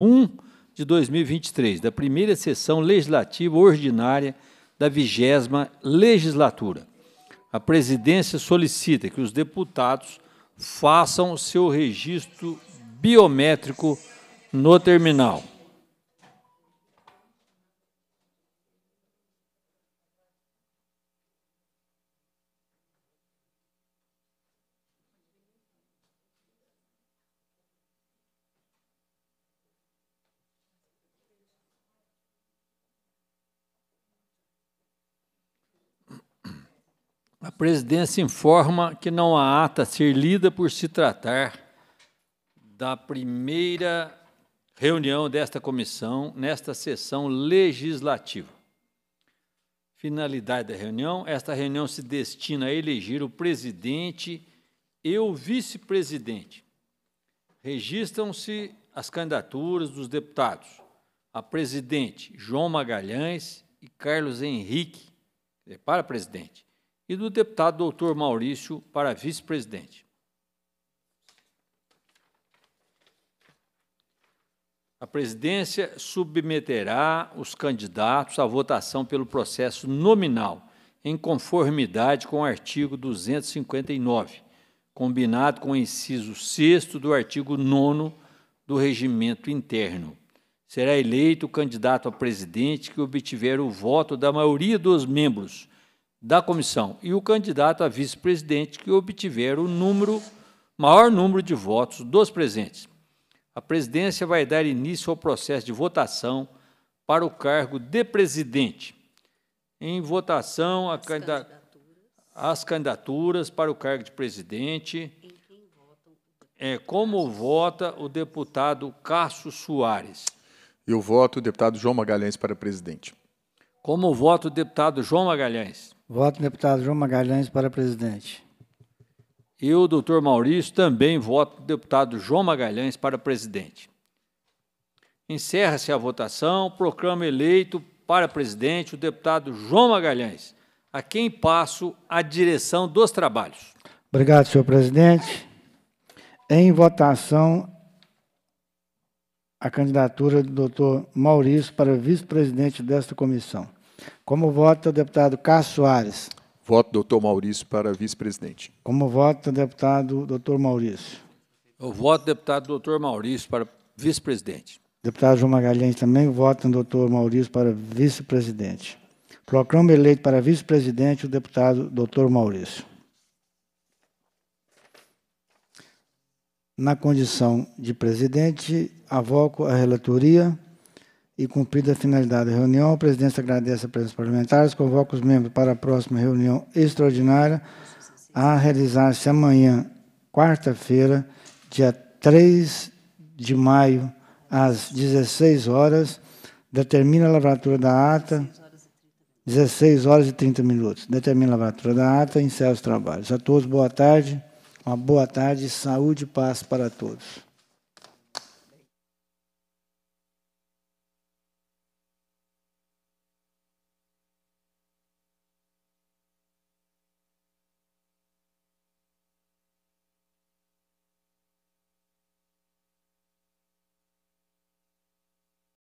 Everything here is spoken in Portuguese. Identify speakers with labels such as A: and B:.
A: 1 de 2023, da primeira sessão legislativa ordinária da vigésima legislatura. A presidência solicita que os deputados façam seu registro biométrico no terminal. presidência informa que não há ata a ser lida por se tratar da primeira reunião desta comissão nesta sessão legislativa. Finalidade da reunião: esta reunião se destina a eleger o presidente e o vice-presidente. Registram-se as candidaturas dos deputados a presidente João Magalhães e Carlos Henrique, é, para presidente, e do deputado doutor Maurício para vice-presidente. A presidência submeterá os candidatos à votação pelo processo nominal, em conformidade com o artigo 259, combinado com o inciso 6 do artigo 9 do regimento interno. Será eleito o candidato a presidente que obtiver o voto da maioria dos membros da comissão e o candidato a vice-presidente que obtiver o número, maior número de votos dos presentes. A presidência vai dar início ao processo de votação para o cargo de presidente. Em votação, as, candidaturas. as candidaturas para o cargo de presidente. É, como vota o deputado Cássio Soares? Eu voto o deputado João Magalhães para presidente. Como vota o deputado João Magalhães?
B: Voto deputado João Magalhães para presidente.
A: E o doutor Maurício também vota deputado João Magalhães para presidente. Encerra-se a votação. Proclamo eleito para presidente o deputado João Magalhães, a quem passo a direção dos trabalhos.
B: Obrigado, senhor presidente. Em votação, a candidatura do doutor Maurício para vice-presidente desta comissão. Como vota o deputado Cássio Soares? Voto doutor Maurício para vice-presidente. Como vota o deputado doutor Maurício?
A: Eu voto deputado doutor Maurício para vice-presidente.
B: Deputado João Magalhães também vota doutor Maurício para vice-presidente. Proclamo eleito para vice-presidente o deputado doutor Maurício. Na condição de presidente, avoco a relatoria e cumprida a finalidade da reunião, a presidência agradece a presença dos parlamentares, convoca os membros para a próxima reunião extraordinária a realizar-se amanhã, quarta-feira, dia 3 de maio, às 16 horas, determina a lavratura da ata, 16 horas e 30 minutos, determina a lavratura da ata e encerra os trabalhos. A todos, boa tarde, uma boa tarde, saúde e paz para todos.